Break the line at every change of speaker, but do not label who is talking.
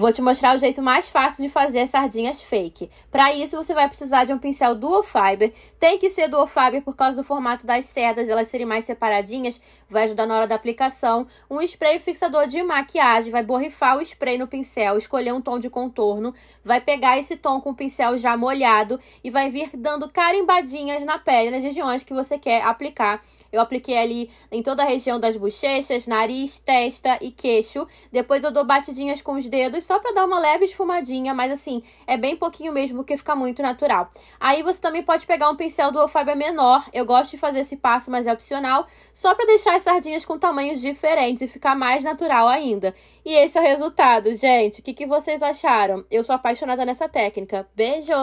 Vou te mostrar o jeito mais fácil de fazer sardinhas fake. Para isso, você vai precisar de um pincel dual fiber. Tem que ser dual fiber por causa do formato das cerdas, elas serem mais separadinhas, vai ajudar na hora da aplicação. Um spray fixador de maquiagem, vai borrifar o spray no pincel, escolher um tom de contorno, vai pegar esse tom com o pincel já molhado e vai vir dando carimbadinhas na pele, nas regiões que você quer aplicar. Eu apliquei ali em toda a região das bochechas, nariz, testa e queixo. Depois eu dou batidinhas com os dedos só para dar uma leve esfumadinha, mas assim, é bem pouquinho mesmo, porque fica muito natural. Aí você também pode pegar um pincel do Ofábia menor, eu gosto de fazer esse passo, mas é opcional, só para deixar as sardinhas com tamanhos diferentes e ficar mais natural ainda. E esse é o resultado, gente. O que, que vocês acharam? Eu sou apaixonada nessa técnica. Beijo!